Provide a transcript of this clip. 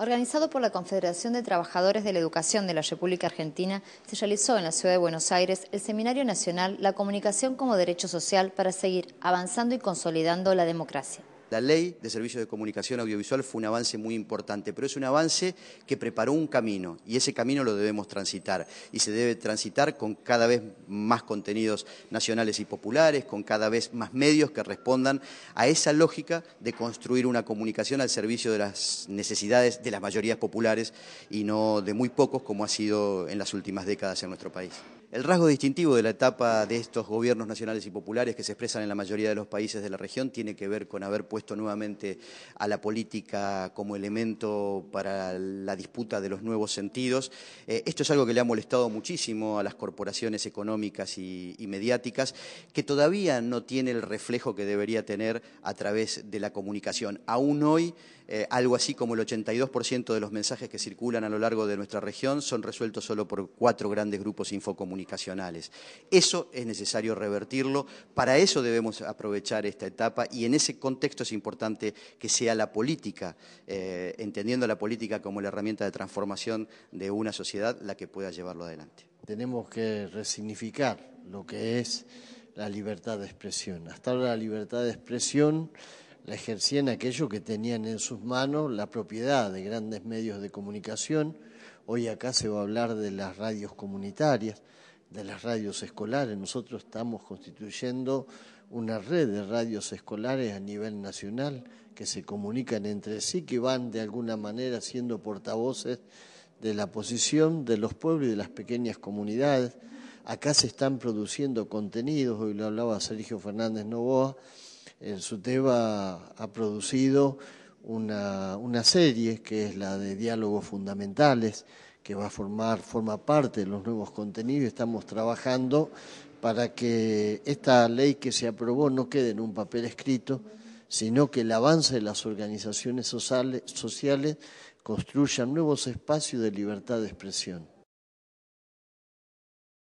organizado por la Confederación de Trabajadores de la Educación de la República Argentina, se realizó en la ciudad de Buenos Aires el Seminario Nacional La Comunicación como Derecho Social para seguir avanzando y consolidando la democracia. La ley de servicios de comunicación audiovisual fue un avance muy importante, pero es un avance que preparó un camino y ese camino lo debemos transitar y se debe transitar con cada vez más contenidos nacionales y populares, con cada vez más medios que respondan a esa lógica de construir una comunicación al servicio de las necesidades de las mayorías populares y no de muy pocos como ha sido en las últimas décadas en nuestro país. El rasgo distintivo de la etapa de estos gobiernos nacionales y populares que se expresan en la mayoría de los países de la región tiene que ver con haber puesto nuevamente a la política como elemento para la disputa de los nuevos sentidos. Eh, esto es algo que le ha molestado muchísimo a las corporaciones económicas y, mediáticas, que todavía no tiene el reflejo que debería tener a través de la comunicación. Aún hoy, eh, algo así como el 82% de los mensajes que circulan a lo largo de nuestra región son resueltos solo por cuatro grandes grupos infocomunitarios. Eso es necesario revertirlo, para eso debemos aprovechar esta etapa y en ese contexto es importante que sea la política, eh, entendiendo la política como la herramienta de transformación de una sociedad, la que pueda llevarlo adelante. Tenemos que resignificar lo que es la libertad de expresión. Hasta ahora la libertad de expresión la ejercían aquellos que tenían en sus manos la propiedad de grandes medios de comunicación. Hoy acá se va a hablar de las radios comunitarias de las radios escolares. Nosotros estamos constituyendo una red de radios escolares a nivel nacional que se comunican entre sí, que van de alguna manera siendo portavoces de la posición de los pueblos y de las pequeñas comunidades. Acá se están produciendo contenidos, hoy lo hablaba Sergio Fernández Novoa, en su tema ha producido una, una serie que es la de diálogos fundamentales, que va a formar, forma parte de los nuevos contenidos. Estamos trabajando para que esta ley que se aprobó no quede en un papel escrito, sino que el avance de las organizaciones sociales construya nuevos espacios de libertad de expresión.